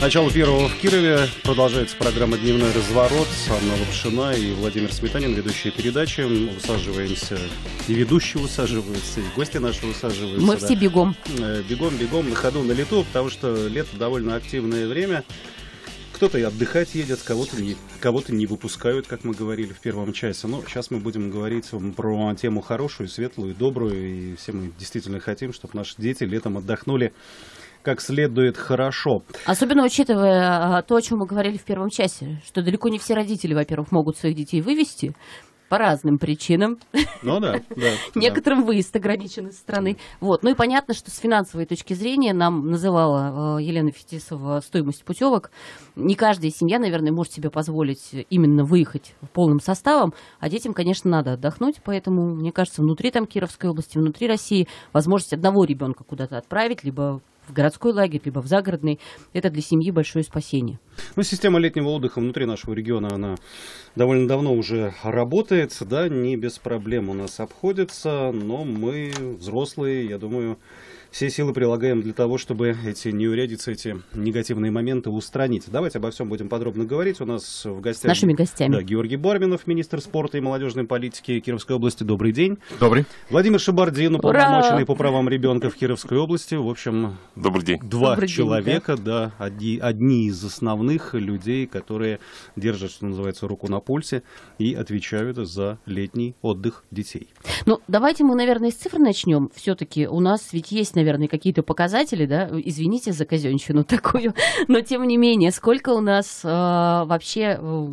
Начало первого в Кирове. Продолжается программа «Дневной разворот». Анна Лапшина и Владимир Сметанин, ведущие передачи. Мы усаживаемся, и ведущие усаживаются, и гости наши усаживаются. Мы да. все бегом. Э, бегом, бегом, на ходу, на лету, потому что лето довольно активное время. Кто-то и отдыхать едет, кого-то не, кого-то не выпускают, как мы говорили в первом часе. Но сейчас мы будем говорить про тему хорошую, светлую, добрую. И все мы действительно хотим, чтобы наши дети летом отдохнули как следует хорошо. Особенно учитывая а, то, о чем мы говорили в первом часе, что далеко не все родители, во-первых, могут своих детей вывести, по разным причинам. Ну да, да. Некоторым да. выезд ограничен из страны. Вот. Ну и понятно, что с финансовой точки зрения нам называла а, Елена Фетисова стоимость путевок. Не каждая семья, наверное, может себе позволить именно выехать полным составом, а детям, конечно, надо отдохнуть, поэтому, мне кажется, внутри там Кировской области, внутри России возможность одного ребенка куда-то отправить, либо в городской лагерь, либо в загородный. Это для семьи большое спасение. Ну, система летнего отдыха внутри нашего региона, она довольно давно уже работает, да, не без проблем у нас обходится, но мы взрослые, я думаю, все силы прилагаем для того, чтобы эти неурядицы, эти негативные моменты устранить. Давайте обо всем будем подробно говорить. У нас в гостях... Нашими гостями. Да, Георгий Барминов, министр спорта и молодежной политики Кировской области. Добрый день. Добрый. Владимир Шабардин, уполномоченный по правам ребенка в Кировской области. В общем... Добрый день. Два Добрый человека, день, да, да одни, одни из основных людей, которые держат, что называется, руку на пульсе и отвечают за летний отдых детей. Ну, давайте мы, наверное, с цифр начнем. Все-таки у нас ведь есть наверное, какие-то показатели, да, извините за казенщину такую, но тем не менее, сколько у нас э, вообще э,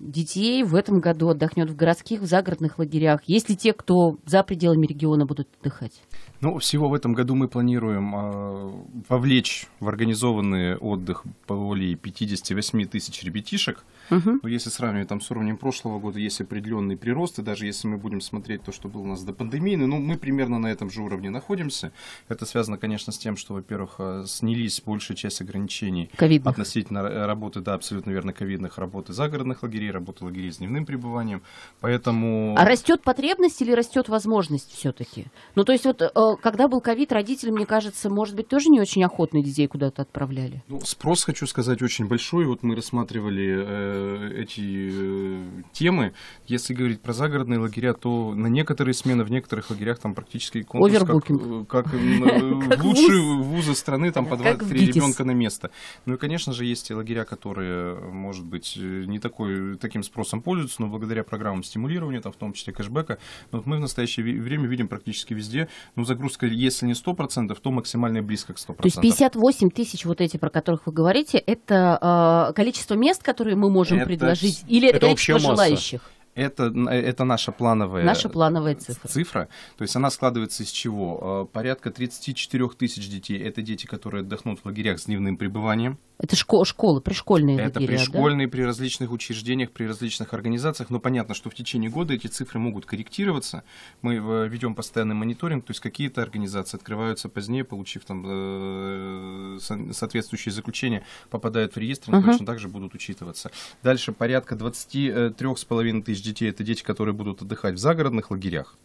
детей в этом году отдохнет в городских, в загородных лагерях? Есть ли те, кто за пределами региона будут отдыхать? Ну, всего в этом году мы планируем э, вовлечь в организованный отдых более 58 тысяч ребятишек. Угу. Ну, Но если сравнивать там с уровнем прошлого года, есть определенные приросты, даже если мы будем смотреть то, что было у нас до пандемии, ну, мы примерно на этом же уровне находимся. Это связано, конечно, с тем, что, во-первых, а, снялись большая часть ограничений ковидных. относительно э, работы, да, абсолютно верно, ковидных, работы загородных лагерей, работы лагерей с дневным пребыванием, поэтому... А растет потребность или растет возможность все-таки? Ну, то есть вот э, когда был ковид, родители, мне кажется, может быть, тоже не очень охотно детей куда-то отправляли. Ну, спрос, хочу сказать, очень большой. Вот мы рассматривали э, эти э, темы. Если говорить про загородные лагеря, то на некоторые смены в некоторых лагерях там практически конкурс как, э, как э, лучшие вузы страны, там по 2-3 ребенка на место. Ну и, конечно же, есть лагеря, которые, может быть, э, не такой, таким спросом пользуются, но благодаря программам стимулирования, там, в том числе кэшбэка, но вот мы в настоящее время видим практически везде, ну, за загрузка, если не 100%, то максимально близко к 100%. То есть 58 тысяч, вот эти, про которых вы говорите, это э, количество мест, которые мы можем это, предложить, или это, это количество желающих? Это, это наша плановая, наша плановая цифра. цифра. То есть она складывается из чего? А, порядка 34 тысяч детей. Это дети, которые отдохнут в лагерях с дневным пребыванием. Это школа, школы, пришкольные Это лагеря, пришкольные да? при различных учреждениях, при различных организациях. Но ну, понятно, что в течение года эти цифры могут корректироваться. Мы э, ведем постоянный мониторинг, то есть какие-то организации открываются позднее, получив там э, соответствующие заключения, попадают в реестр, они uh-huh. точно так же будут учитываться. Дальше порядка 23,5 э, тысяч детей – это дети, которые будут отдыхать в загородных лагерях.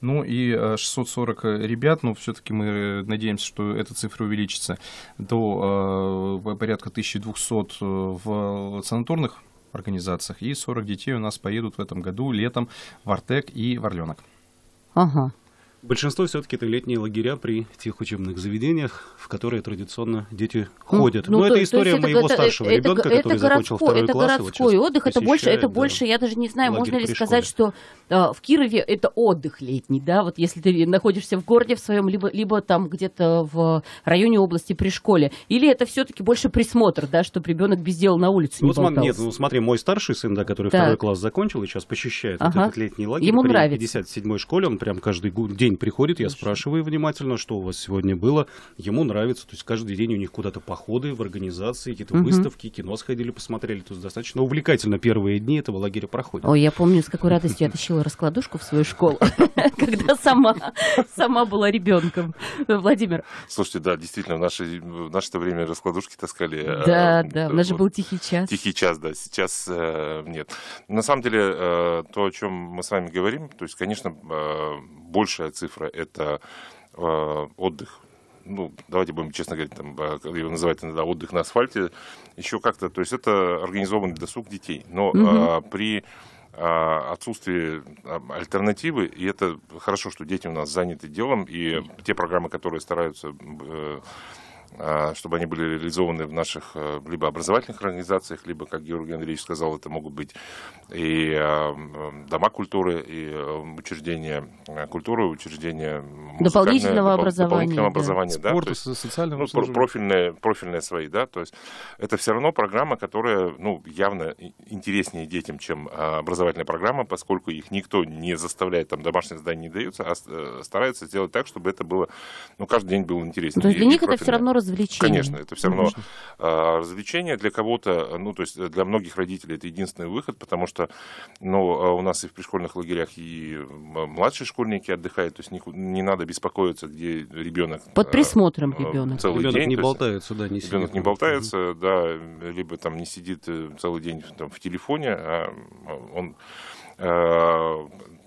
Ну и 640 э, э, ребят, но ну, все-таки мы э, надеемся, что эта цифра увеличится до э, порядка 1200 в санаторных организациях. И 40 детей у нас поедут в этом году летом в Артек и в Орленок. Ага. Большинство все-таки это летние лагеря при тех учебных заведениях, в которые традиционно дети ну, ходят. Ну, Но то, это история это, моего это, старшего это, ребенка, это, который городко, закончил второй это класс. Это городской вот отдых, это больше, это да, больше, я даже не знаю, можно ли сказать, школе. что э, в Кирове это отдых летний, да, вот если ты находишься в городе в своем, либо, либо там где-то в районе области при школе, или это все-таки больше присмотр, да, чтобы ребенок без дела на улице ну, не вот, Нет, ну смотри, мой старший сын, да, который так. второй класс закончил и сейчас посещает ага. вот этот летний лагерь. Ему при нравится. 57-й школе, он прям каждый день он приходит, я спрашиваю внимательно, что у вас сегодня было. Ему нравится. То есть каждый день у них куда-то походы в организации, какие-то угу. выставки, кино сходили, посмотрели. То есть достаточно увлекательно первые дни этого лагеря проходят. Ой, я помню, с какой радостью я тащила раскладушку в свою школу, когда сама сама была ребенком. Владимир. Слушайте, да, действительно, в наше, в наше время раскладушки таскали. Э, да, да, у нас же был тихий час. Тихий час, да, сейчас э, нет. На самом деле, э, то, о чем мы с вами говорим, то есть, конечно, большая цифра это э, отдых ну, давайте будем честно говорить, там, э, его называют иногда отдых на асфальте, еще как-то, то есть это организованный досуг детей. Но угу. а, при а, отсутствии альтернативы, и это хорошо, что дети у нас заняты делом, и те программы, которые стараются... Э, а, чтобы они были реализованы в наших э, либо образовательных организациях, либо, как Георгий Андреевич сказал, это могут быть и э, дома культуры, и э, учреждения культуры, учреждения дополнительного образования, дополнительного образования да. да Спорта, есть, социального ну, профильные, профильные свои, да, то есть это все равно программа, которая, ну, явно интереснее детям, чем образовательная программа, поскольку их никто не заставляет, там, домашние задания не даются, а старается сделать так, чтобы это было, ну, каждый день было интересно. То есть для них это все равно развлечение. Конечно, это все равно а, развлечение для кого-то, ну, то есть для многих родителей это единственный выход, потому что, ну, а у нас и в пришкольных лагерях и младшие школьники отдыхают, то есть не, не надо беспокоиться, где ребенок. Под а, присмотром а, ребенок. Целый ребенок день. не болтает сюда, не сидит. Ребенок не болтается, угу. да, либо там не сидит э, целый день там, в телефоне, а, а он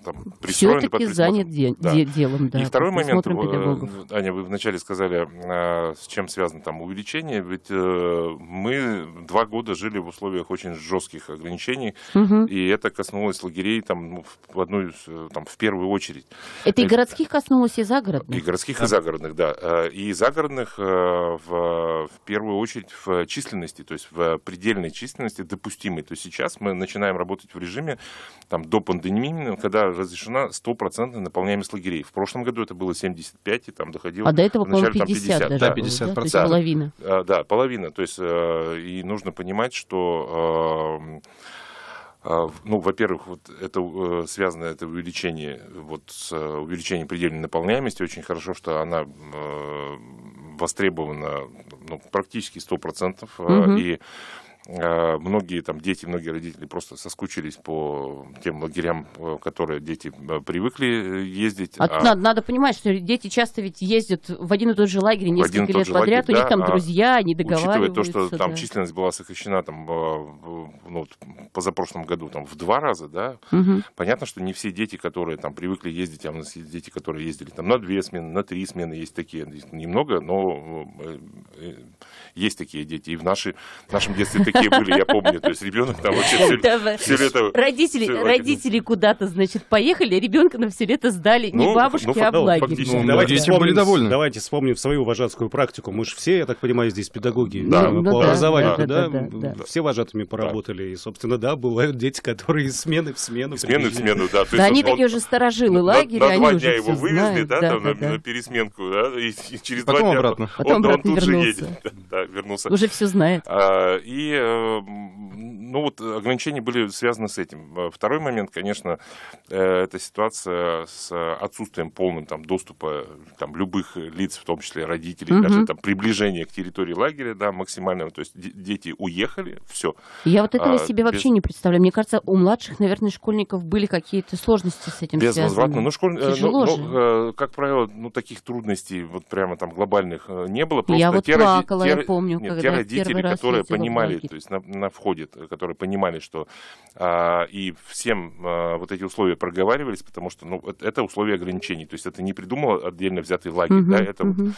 там, пристроен Все-таки занят де- да. де- делом, да. И второй момент, э, педагогов. Аня, вы вначале сказали, а, с чем связано там увеличение, ведь э, мы два года жили в условиях очень жестких ограничений, угу. и это коснулось лагерей там ну, в одну, э, там, в первую очередь. Это и городских коснулось, и загородных? И городских, да. и загородных, да. И загородных в, в первую очередь в численности, то есть в предельной численности допустимой. То есть сейчас мы начинаем работать в режиме там, до пандемии, когда разрешена стопроцентная наполняемость лагерей. В прошлом году это было 75, и там доходило... А до этого вначале, около 50, 50 даже да, 50 было, да? Процентов. половина. Да, э, да, половина. То есть, э, и нужно понимать, что... Эм, э, ну, во-первых, вот это связано это увеличение вот с увеличением предельной наполняемости. Очень хорошо, что она востребована ну, практически 100%. Угу. И Э, многие там дети, многие родители просто соскучились по тем лагерям, э, которые дети э, привыкли ездить. А, а... Надо, надо понимать, что дети часто ведь ездят в один и тот же лагерь несколько лет подряд, лагерь, у них там а друзья, они договариваются. Учитывая то, что там численность была сокращена там, ну, позапрошлом году там, в два раза, да, угу. понятно, что не все дети, которые там привыкли ездить, а у нас есть дети, которые ездили там на две смены, на три смены, есть такие, немного, но есть такие дети. И в, наши, в нашем детстве такие были, я помню. То есть ребенок там вообще все, да, все лето... Родители, все, родители куда-то, значит, поехали, ребенка на все лето сдали. Ну, не ну, бабушки, ну, а благи. Ну, ну, давайте, дети вспомним, были довольны. давайте вспомним свою вожатскую практику. Мы же все, я так понимаю, здесь педагоги ну, да, ну, по да, образованию. Да, да, да, да, да. Все вожатыми поработали. Да. И, собственно, да, бывают дети, которые из смены в смену. Смены в смену, да. Да они такие уже сторожилы лагеря. На два дня его вывезли, да, на пересменку, и через два дня... Потом обратно. Потом обратно вернулся. Да, вернулся. Уже все знает. А, и, э, ну вот, ограничения были связаны с этим. Э, второй момент, конечно, э, это ситуация с отсутствием полным там доступа там любых лиц, в том числе родителей, угу. даже там приближения к территории лагеря, да, максимального. То есть дети уехали, все. Я вот этого а, себе без... вообще не представляю. Мне кажется, у младших, наверное, школьников были какие-то сложности с этим Безвозвратно. Ну, школь... Ну, Тяжело ну, ну, как правило, ну, таких трудностей вот прямо там глобальных не было. Просто я вот те плакала, роди... я помню, Нет, когда те родители, которые понимали, то есть на, на входе, э, которые понимали, что а, и всем а, вот эти условия проговаривались, потому что ну, это условия ограничений. То есть это не придумал отдельно взятый лагерь, угу, да, это угу.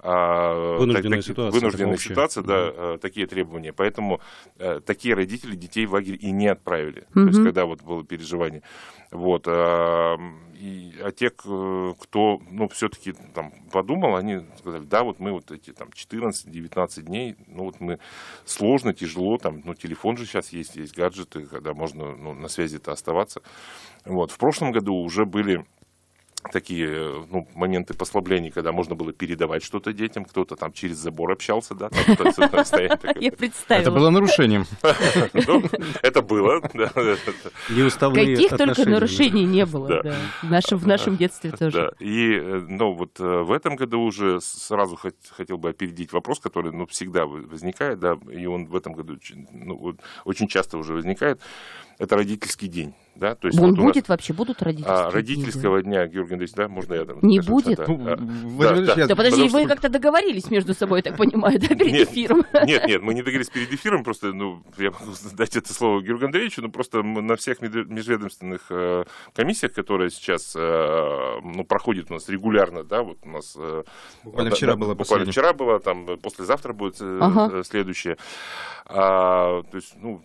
а, вынужденная так, ситуация. Вынужденная ситуация, да, угу. такие требования. Поэтому а, такие родители детей в лагерь и не отправили. Угу. То есть когда вот было переживание. Вот. А, и, а те, кто ну, все-таки там подумал, они сказали, да, вот мы вот эти там 14-19 дней, ну вот мы сложно, тяжело, там, ну телефон же сейчас есть, есть гаджеты, когда можно ну, на связи-то оставаться. Вот. В прошлом году уже были такие э, ну, моменты послаблений, когда можно было передавать что-то детям, кто-то там через забор общался, да, Я представила. Это было нарушением. Ну, это было, Да. Каких только нарушений не было, В нашем детстве тоже. И, э, ну, вот э, в этом году уже сразу хотел бы опередить вопрос, который, ну, всегда возникает, да, и он в этом году ну, очень часто уже возникает это родительский день. Да? То есть Он вот будет нас... вообще, будут а, родительские а, Родительского дни. дня, Георгий Андреевич, да, можно я? Там, не скажу, будет? Ну, а, да, да, да, да. да подожди, Потому вы что... как-то договорились между собой, я так понимаю, да, перед нет, эфиром? Нет, нет, мы не договорились перед эфиром, просто, ну, я могу дать это слово Георгию Андреевичу, но просто на всех межведомственных э, комиссиях, которые сейчас, э, ну, проходят у нас регулярно, да, вот у нас... Э, буквально да, вчера да, было Буквально последнее. вчера было, там, э, послезавтра будет э, ага. следующее. А, то есть, ну,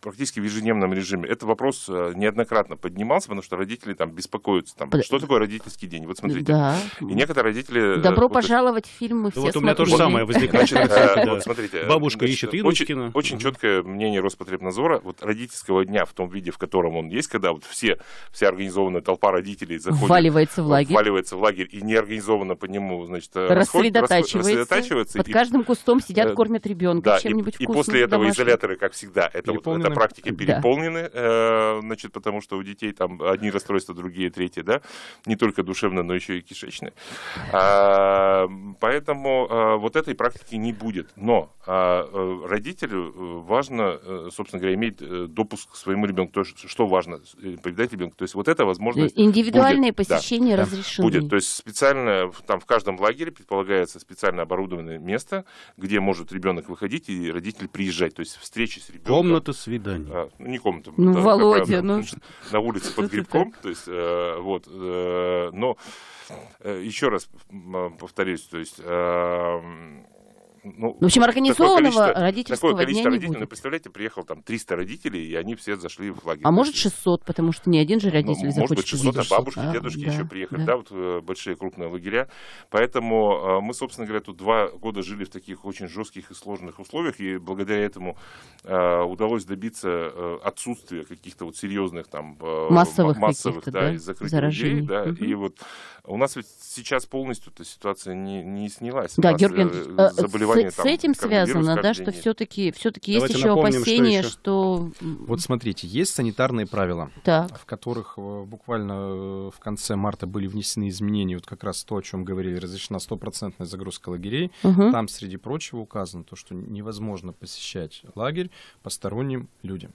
практически в ежедневном режиме. Это вопрос э, неоднократно поднимался, потому что родители там беспокоятся. Там, Что такое родительский день? Вот смотрите. Да. И некоторые родители... Э, Добро вот, пожаловать в фильмы все Вот у меня то же самое возникает. Э, смотрите. Бабушка ищет Иночкина. Очень четкое мнение Роспотребнадзора. Вот родительского дня в том виде, в котором он есть, когда вот все, вся организованная толпа родителей заходит... Вваливается в лагерь. Вваливается в лагерь и неорганизованно по нему, значит, рассредотачивается. Под каждым кустом сидят, кормят ребенка чем-нибудь вкусным. И после этого изоляторы, как всегда, это это практика переполнены, э, значит, потому что у детей там одни расстройства, другие, третьи, да, не только душевные, но еще и кишечные. А, поэтому э, вот этой практики не будет. Но а, родителю важно, собственно говоря, иметь допуск к своему ребенку, то, что важно повидать ребенку. То есть вот это возможно. Индивидуальное будет, посещение да, разрешено. Будет. То есть специально, там в каждом лагере предполагается специально оборудованное место, где может ребенок выходить и родитель приезжать. То есть встречи с ребенком. Комната свидания не комната. Ну, да, Володя, ну... На улице под грибком, то есть, э, вот, э, но э, еще раз повторюсь, то есть... Э, ну, ну, в общем, организованного родительского Такое количество дня родителей, будет. представляете, приехал там 300 родителей, и они все зашли в лагерь. А может 600, потому что не один же ну, родитель ну, Может быть 600, а бабушки, а, дедушки да, еще приехали, да. да, вот э, большие крупные лагеря. Поэтому э, мы, собственно говоря, тут два года жили в таких очень жестких и сложных условиях, и благодаря этому э, удалось добиться отсутствия каких-то вот серьезных там массовых, массовых да, да, закрытия людей, да, угу. и вот у нас ведь сейчас полностью эта ситуация не, не снялась. Да, Георгий э, э, а, с, с этим связано, да, что все-таки все есть еще опасения, что, еще... что... Вот смотрите, есть санитарные правила, так. в которых э, буквально в конце марта были внесены изменения, вот как раз то, о чем говорили, разрешена стопроцентная загрузка лагерей. Угу. Там, среди прочего, указано то, что невозможно посещать лагерь посторонним людям.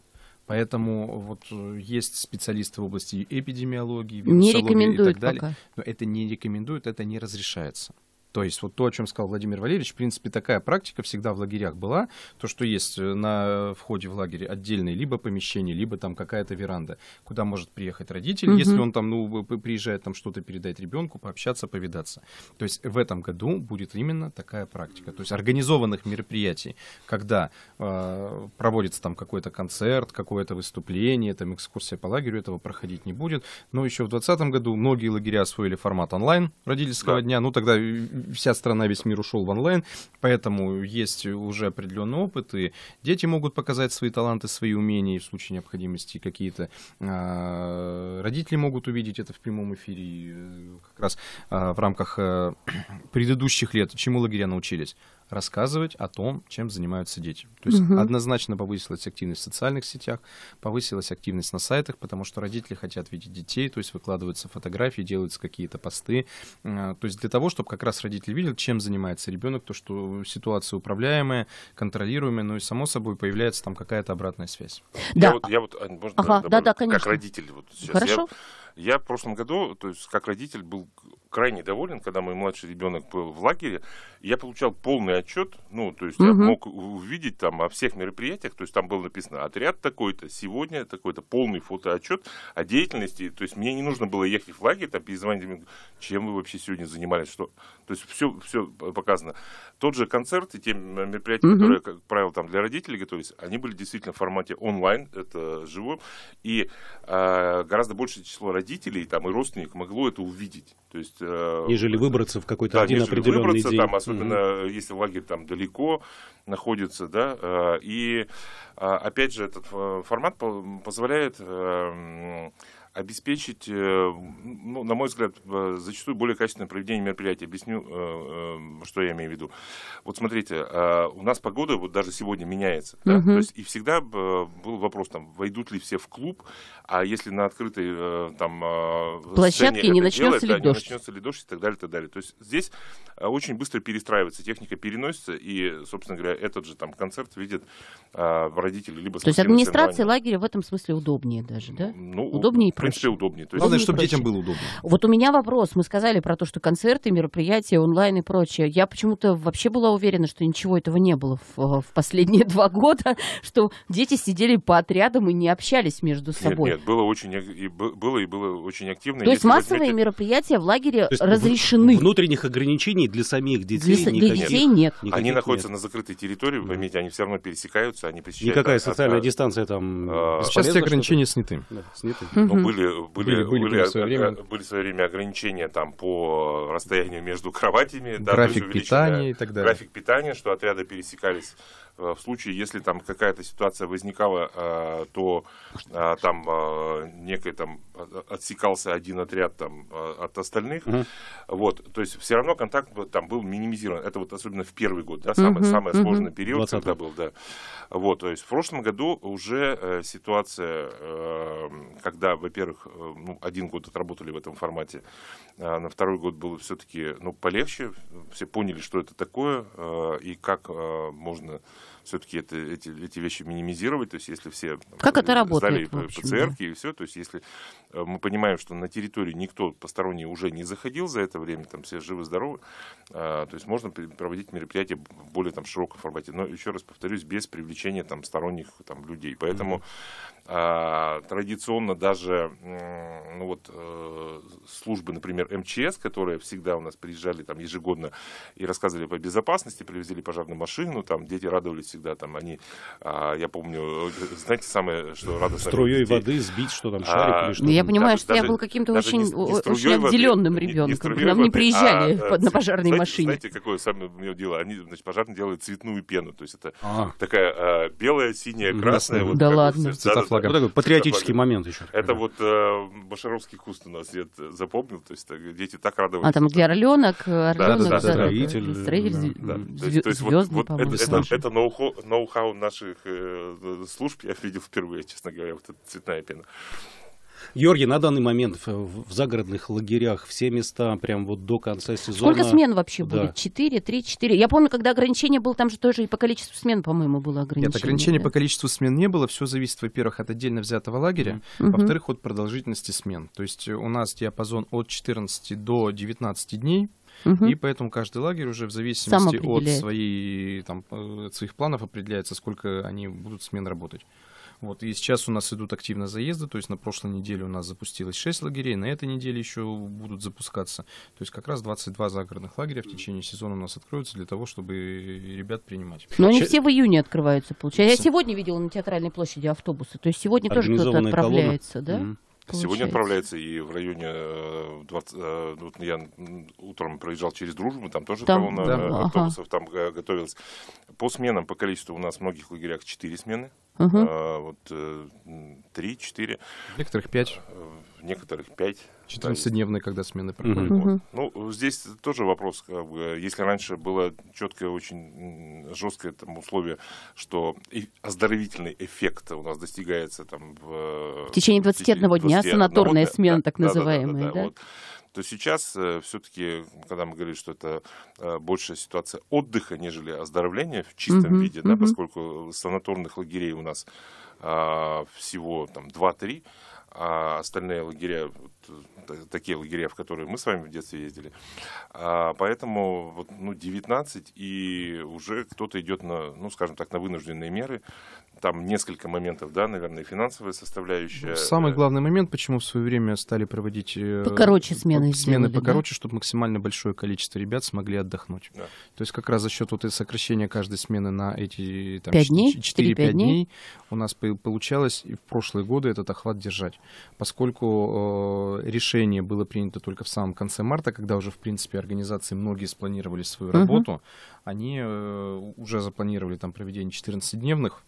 Поэтому вот э, есть специалисты в области эпидемиологии, вирусологии не рекомендуют и так далее. Пока. Но это не рекомендуют, это не разрешается. То есть вот то, о чем сказал Владимир Валерьевич, в принципе, такая практика всегда в лагерях была. То, что есть э, на э, входе в лагерь отдельное либо помещение, либо там какая-то веранда, куда может приехать родитель, угу. если он там, ну, приезжает, там что-то передать ребенку, пообщаться, повидаться. То есть в этом году будет именно такая практика. То есть организованных мероприятий, когда э, проводится там какой-то концерт, какое-то выступление, там экскурсия по лагерю, этого проходить не будет. Но еще в 2020 году многие лагеря освоили формат онлайн родительского да. дня. Ну, тогда вся страна, весь мир ушел в онлайн, поэтому есть уже определенный опыт, и дети могут показать свои таланты, свои умения, и в случае необходимости какие-то а, родители могут увидеть это в прямом эфире, э, как раз а, в рамках э, предыдущих лет, чему лагеря научились рассказывать о том, чем занимаются дети. То есть угу. однозначно повысилась активность в социальных сетях, повысилась активность на сайтах, потому что родители хотят видеть детей, то есть выкладываются фотографии, делаются какие-то посты. Э, то есть для того, чтобы как раз родители видели, чем занимается ребенок, то, что ситуация управляемая, контролируемая, ну и само собой появляется там какая-то обратная связь. Да. Я вот, я вот можно ага, добавить, да, да, конечно. как родитель вот сейчас. Хорошо. Я, я в прошлом году, то есть как родитель был крайне доволен, когда мой младший ребенок был в лагере. Я получал полный отчет, ну, то есть угу. я мог увидеть там о всех мероприятиях, то есть там было написано отряд такой-то, сегодня такой-то, полный фотоотчет о деятельности. То есть мне не нужно было ехать в лагерь, там перезванивать, чем вы вообще сегодня занимались, что... То есть все, все показано. Тот же концерт и те мероприятия, угу. которые, как правило, там для родителей готовились, они были действительно в формате онлайн, это живо, и э, гораздо большее число родителей там и родственников могло это увидеть. То есть Нежели э, э, выбраться в какой-то да, один определенный выбраться, день. Там, особенно угу. если лагерь там далеко находится, да, и а, опять же этот формат позволяет эм, обеспечить, э, ну, на мой взгляд, зачастую более качественное проведение мероприятий. Объясню, э, э, что я имею в виду. Вот смотрите, а, у нас погода вот даже сегодня меняется. Да? Угу. То есть и всегда был вопрос, там, войдут ли все в клуб, а если на открытой там а, площадке не начнется делает, ли да, дождь, не начнется ли дождь и так далее, и так далее. То есть здесь а, очень быстро перестраивается, техника переносится, и, собственно говоря, этот же там концерт видит родители либо. То есть администрация лагеря в этом смысле удобнее даже, да? Ну, удобнее принципе, удобнее. То есть... чтобы прочее. детям было удобно. Вот у меня вопрос. Мы сказали про то, что концерты, мероприятия, онлайн и прочее. Я почему-то вообще была уверена, что ничего этого не было в, э, в последние два года, что дети сидели по отрядам и не общались между собой. Нет, нет было очень и было и было очень активно. То есть массовые возьмете... мероприятия в лагере То есть разрешены. Внутренних ограничений для самих детей для, никаких, для детей нет. Никаких они находятся нет. на закрытой территории, вы поймите, они все равно пересекаются, они посещают. Никакая а, социальная а, дистанция там. А, сейчас все ограничения сняты. сняты были, были, были, были, были, в свое время. были в свое время ограничения там, по расстоянию между кроватями, график да, питания и так далее. График питания, что отряды пересекались Э, в случае, если там какая-то ситуация возникала, э, то э, там некий там отсекался один отряд там от остальных, угу. вот, то есть все равно контакт там был минимизирован. Это вот особенно в первый год, да, самый, угу, самый угу. сложный период, 20 когда был, да. Вот, то есть в прошлом году уже ситуация, эм, когда, во-первых, ну, один год отработали в этом формате, а на второй год было все-таки, ну, полегче, все поняли, что это такое и как можно все-таки эти, эти вещи минимизировать. То есть, если все там, как это э, работает, сдали э, общем, ПЦР да. и все, то есть, если э, мы понимаем, что на территории никто посторонний уже не заходил за это время, там все живы-здоровы, а, то есть можно проводить мероприятия в более там, широком формате. Но еще раз повторюсь, без привлечения там, сторонних там, людей. Поэтому mm-hmm а, традиционно даже ну вот, э, службы, например, МЧС, которые всегда у нас приезжали там ежегодно и рассказывали по безопасности, привезли пожарную машину, там дети радовались всегда, там они, а, я помню, знаете, самое, что радостно. Струей детей. воды сбить, что там, а, шарик а, или что ну, Я понимаю, даже, что даже, я был каким-то очень, не, не очень отделенным воды, ребенком, не, не нам воды, не приезжали а, под, на пожарной знаете, машине. Знаете, какое самое у меня дело? Они, значит, пожарные делают цветную пену, то есть это а. такая а, белая, синяя, красная. Да, вот, да ладно. Все, да, предполагаем. такой патриотический момент еще. Это вот э, Башаровский куст у нас дед запомнил, то есть так, дети так радовались. А там где орленок, э, орленок, да, да, да, строитель, строитель да. Звезд, то есть, звездный, вот, вот это, это, это ноу-хау наших э, служб я видел впервые, честно говоря, вот эта цветная пена. Георгий, на данный момент в загородных лагерях все места прям вот до конца сезона. Сколько смен вообще да. будет? Четыре, три, четыре. Я помню, когда ограничение было, там же тоже и по количеству смен, по-моему, было ограничение. Нет, ограничения да? по количеству смен не было. Все зависит, во-первых, от отдельно взятого лагеря, угу. во-вторых, от продолжительности смен. То есть у нас диапазон от 14 до 19 дней. Угу. И поэтому каждый лагерь уже в зависимости от, своей, там, от э, своих планов определяется, сколько они будут смен работать. Вот, и сейчас у нас идут активно заезды, то есть на прошлой неделе у нас запустилось 6 лагерей, на этой неделе еще будут запускаться. То есть как раз 22 загородных лагеря в течение сезона у нас откроются для того, чтобы э, ребят принимать. Но они Ч... все в июне открываются, получается. Я сегодня видел на Театральной площади автобусы, то есть сегодня тоже кто-то отправляется, колонна. да? Mm-hmm. Получается. Сегодня отправляется и в районе 20, э, э, вот я утром проезжал через Дружбу, там тоже там, колонна да, автобусов ага. там готовилась. По сменам, по количеству у нас в многих лагерях 4 смены. А, вот э, три-четыре. В некоторых пять. В э, некоторых пять. 14-дневные, когда смены проходят. Mm-hmm. Вот. Ну, здесь тоже вопрос, как бы, если раньше было четкое, очень жесткое там, условие, что оздоровительный эффект у нас достигается там в... Э, в течение 21 в 21 дня, санаторная да, смена, да, так да, да? да, да, да, да. Вот то сейчас э, все-таки, когда мы говорим, что это э, большая ситуация отдыха, нежели оздоровления в чистом угу, виде, угу. да, поскольку санаторных лагерей у нас а, всего там 2-3, а остальные лагеря, вот, э, такие лагеря, в которые мы с вами в детстве ездили. А, поэтому вот, ну, 19, и уже кто-то идет на, ну, скажем так, на вынужденные меры. Там несколько моментов, да, наверное, финансовая составляющая. Ну, самый э, главный момент, почему в свое время стали проводить... Э, покороче смены. Смены сделали, покороче, да? чтобы максимально большое количество ребят смогли отдохнуть. Да. То есть как раз за счет вот и сокращения каждой смены на эти там, 4-5 дней? дней у нас получалось и в прошлые годы этот охват держать. Поскольку э, решение было принято только в самом конце марта, когда уже, в принципе, организации многие спланировали свою работу, uh-huh. они э, уже запланировали там проведение 14-дневных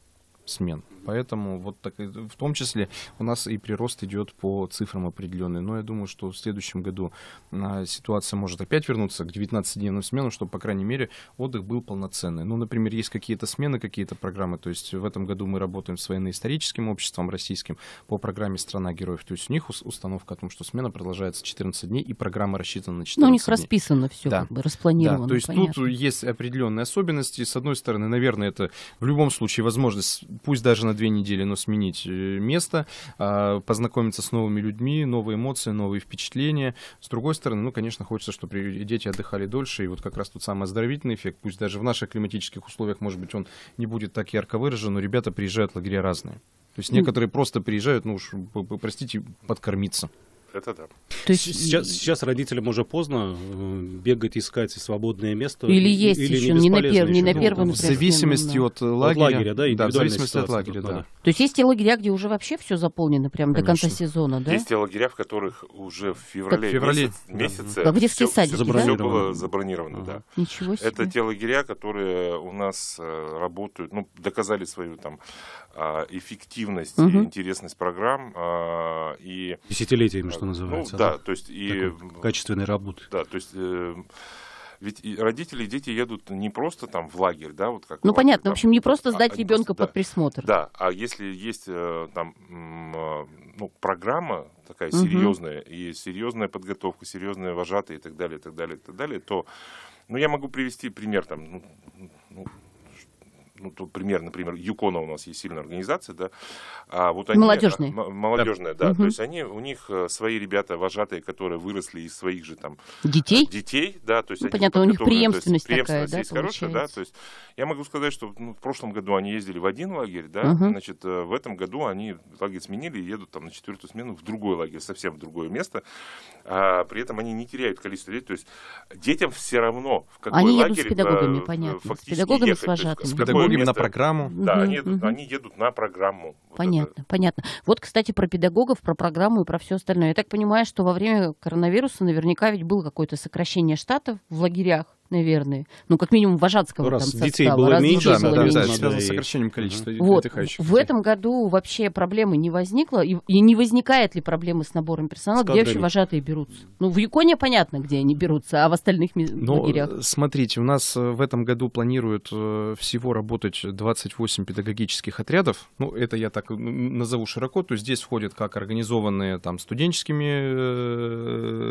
смен. Поэтому вот так, в том числе у нас и прирост идет по цифрам определенные. Но я думаю, что в следующем году а, ситуация может опять вернуться к 19-дневным смену, чтобы, по крайней мере, отдых был полноценный. Ну, например, есть какие-то смены, какие-то программы. То есть в этом году мы работаем с военно-историческим обществом российским по программе «Страна героев». То есть у них установка о том, что смена продолжается 14 дней, и программа рассчитана на 14 Но ну, у них дней. расписано все, да. как бы распланировано. Да, то есть понятно. тут есть определенные особенности. С одной стороны, наверное, это в любом случае возможность пусть даже на две недели, но сменить э, место, а, познакомиться с новыми людьми, новые эмоции, новые впечатления. С другой стороны, ну, конечно, хочется, чтобы дети отдыхали дольше, и вот как раз тот самый оздоровительный эффект, пусть даже в наших климатических условиях, может быть, он не будет так ярко выражен, но ребята приезжают в лагеря разные. То есть некоторые просто приезжают, ну уж, простите, подкормиться это да. То есть... сейчас, сейчас родителям уже поздно э, бегать, искать свободное место. Или есть или еще, не, не на, пер... еще. не на первом, ну, В зависимости от лагеря. От лагеря, да, да в зависимости от лагеря, да. да. То есть есть те лагеря, где уже вообще все заполнено прям Конечно. до конца сезона, да? Есть те лагеря, в которых уже в феврале, как... феврале месяц, да. месяце а как где все, садики, все, да? было забронировано, а. да. Ничего себе. Это те лагеря, которые у нас э, работают, ну, доказали свою там а, эффективность угу. и интересность программ. А, и, Десятилетиями, что э, ну называется. Ну, да, да, то есть... И, Такой качественной работы. Да, то есть... Э, ведь родители и дети едут не просто там в лагерь, да, вот как. Ну лагерь, понятно, там, в общем, не просто а, сдать а, ребенка просто, под присмотр. Да, а если есть э, там ну, программа такая угу. серьезная и серьезная подготовка, серьезные вожатые и так далее, и так далее, и так далее, то, ну я могу привести пример там. Ну, ну, тут пример, например, Юкона у нас есть сильная организация, да, а вот они... молодежная, молодежная, да. да. Угу. То есть они, у них э, свои ребята вожатые, которые выросли из своих же там... Детей? Детей, да. То есть ну, понятно, у них преемственность, то есть, такая, да, есть хорошая, да. То есть я могу сказать, что ну, в прошлом году они ездили в один лагерь, да, угу. значит, э, в этом году они лагерь сменили и едут там на четвертую смену в другой лагерь, совсем в другое место. А, при этом они не теряют количество детей, то есть детям все равно, в какой они лагерь... Они едут с э, педагогами, понятно, с педагогами, ехать, с вожатыми многим место. на программу. Да, угу, они, угу. они едут на программу. Понятно, вот понятно. Вот, кстати, про педагогов, про программу и про все остальное. Я так понимаю, что во время коронавируса наверняка ведь было какое-то сокращение штатов в лагерях наверное. Ну, как минимум, вожатского раз там состава. детей было раз меньше, да, было да, меньше. Да, связано с сокращением количества вот. отдыхающих. В этом году вообще проблемы не возникло. И, и не возникает ли проблемы с набором персонала? С где вообще вожатые берутся? Ну, в Яконе понятно, где они берутся, а в остальных Но, ну, лагерях? Смотрите, у нас э, в этом году планируют э, всего работать 28 педагогических отрядов. Ну, это я так назову широко. То есть здесь входят как организованные там студенческими э,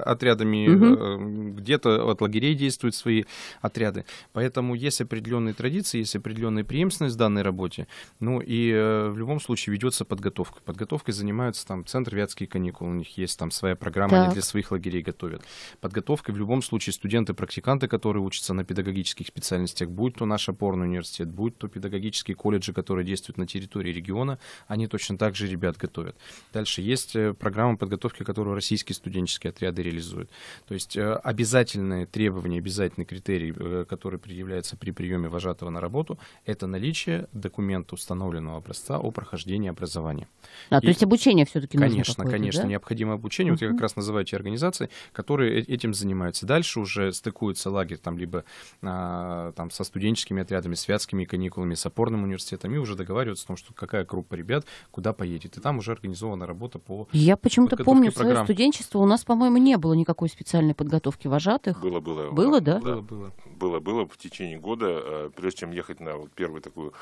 отрядами, угу. где-то от лагерей действуют свои отряды. Поэтому есть определенные традиции, есть определенная преемственность в данной работе. Ну и э, в любом случае ведется подготовка. Подготовкой занимаются там центр «Вятские каникулы», у них есть там своя программа, так. они для своих лагерей готовят. Подготовкой в любом случае студенты-практиканты, которые учатся на педагогических специальностях, будь то наш опорный университет, будь то педагогические колледжи, которые действуют на территории региона, они точно так же ребят готовят. Дальше есть э, программа подготовки, которую российские студенческие отряды реализуют. То есть э, обязательные требования, обязательный критерий, э, который предъявляется при приеме вожатого на работу, это наличие документа установленного образца о прохождении образования. А, и, то есть обучение все-таки нужно Конечно, конечно, да? необходимо обучение. Uh-huh. Вот я как раз называю те организации, которые э, этим занимаются. Дальше уже стыкуются лагерь там либо а, там, со студенческими отрядами, святскими каникулами, с опорным университетом, и уже договариваются о том, что какая группа ребят куда поедет. И там уже организована работа по Я почему-то помню программ. свое студенчество, у нас, по-моему, не было никакой специальной подготовки вожатых? Было, было. Было, да? Было, было. Было, было в течение года. Э, прежде чем ехать на вот первую такую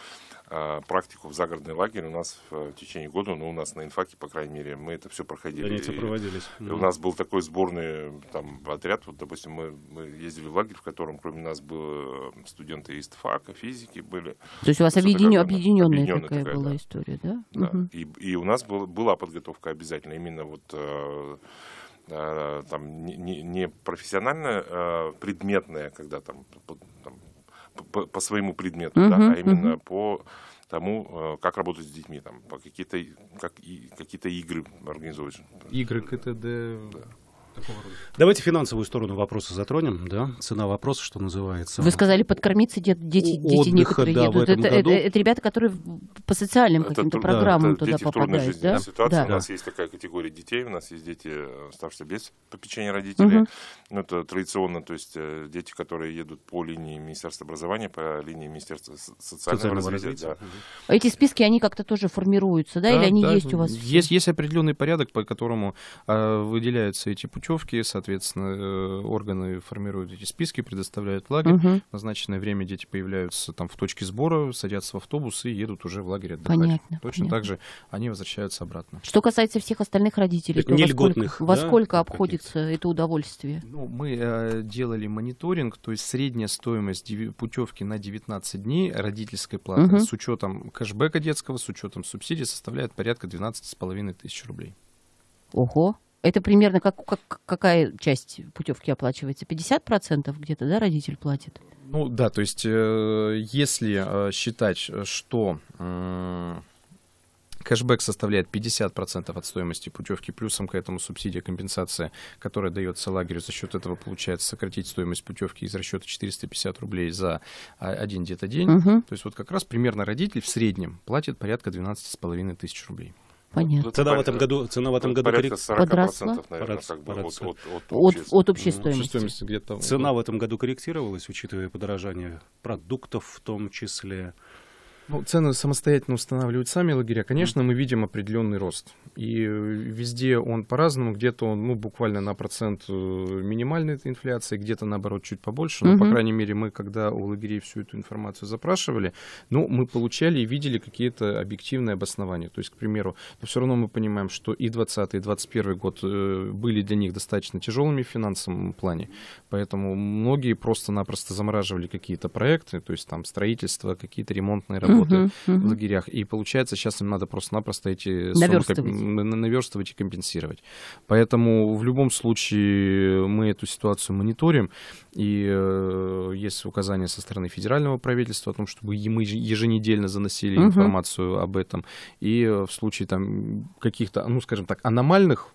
э, практику в загородный лагерь, у нас э, в течение года, ну, у нас на инфаке, по крайней мере, мы это все проходили. Занятия проводились. И у нас был такой сборный там отряд. Вот, допустим, мы, мы ездили в лагерь, в котором кроме нас были студенты из ТФАКа, физики были. То есть у вас объединен, объединенная, объединенная такая, такая была да. история, да? да. Угу. И, и у нас был, была подготовка обязательно именно вот Э, там, не, не профессионально э, предметное, когда там, там по, по своему предмету, uh да, а именно uh по тому, э, как работать с детьми, там, по какие-то как, какие-то игры организовывать. Игры КТД. Да. Давайте финансовую сторону вопроса затронем, да, цена вопроса, что называется. Вы сказали подкормиться дет, дети, дети отдыха, некоторые да, едут. это, Это, это ребята, которые по социальным каким-то программам да, туда дети попадают, в да? Ситуация. да? У нас есть такая категория детей, у нас есть дети, оставшиеся э, без попечения родителей. Угу. Ну, это традиционно, то есть э, дети, которые едут по линии Министерства образования, по линии Министерства социального, социального развития. развития. Да. А эти списки, они как-то тоже формируются, да, да или они да. есть у вас? Есть, есть определенный порядок, по которому э, выделяются эти путевки, соответственно, э, органы формируют эти списки, предоставляют лагерь. Угу. В назначенное время дети появляются там в точке сбора, садятся в автобус и едут уже в лагерь отдыхать. Понятно, Точно понятно. так же они возвращаются обратно. Что касается всех остальных родителей, то во сколько, во сколько обходится это удовольствие? Ну, мы э, делали мониторинг, то есть средняя стоимость путевки на 19 дней родительской платы угу. с учетом кэшбэка детского, с учетом субсидий составляет порядка 12,5 тысяч рублей. Ого! Это примерно как, как, какая часть путевки оплачивается? 50% где-то, да, родитель платит? Ну да, то есть э, если э, считать, что э, кэшбэк составляет 50% от стоимости путевки, плюсом к этому субсидия компенсация, которая дается лагерю, за счет этого получается сократить стоимость путевки из расчета 450 рублей за а, один где-то день. Угу. То есть вот как раз примерно родитель в среднем платит порядка 12,5 тысяч рублей. Понятно. Цена в этом году, цена в этом году подросла? от, от, общей стоимости. где-то, цена в этом году корректировалась, учитывая подорожание продуктов в том числе. Ну, цены самостоятельно устанавливают сами лагеря. Конечно, mm. мы видим определенный рост. И везде он по-разному. Где-то он ну, буквально на процент э, минимальной инфляции, где-то, наоборот, чуть побольше. Но, mm-hmm. по крайней мере, мы, когда у лагерей всю эту информацию запрашивали, ну, мы получали и видели какие-то объективные обоснования. То есть, к примеру, но все равно мы понимаем, что и 20 и 21 год э, были для них достаточно тяжелыми в финансовом плане. Поэтому многие просто-напросто замораживали какие-то проекты, то есть там строительство, какие-то ремонтные работы работы uh-huh, uh-huh. в лагерях. И получается, сейчас им надо просто-напросто эти наверстывать. наверстывать и компенсировать. Поэтому в любом случае мы эту ситуацию мониторим. И э, есть указания со стороны федерального правительства о том, чтобы мы еженедельно заносили uh-huh. информацию об этом. И э, в случае там каких-то, ну, скажем так, аномальных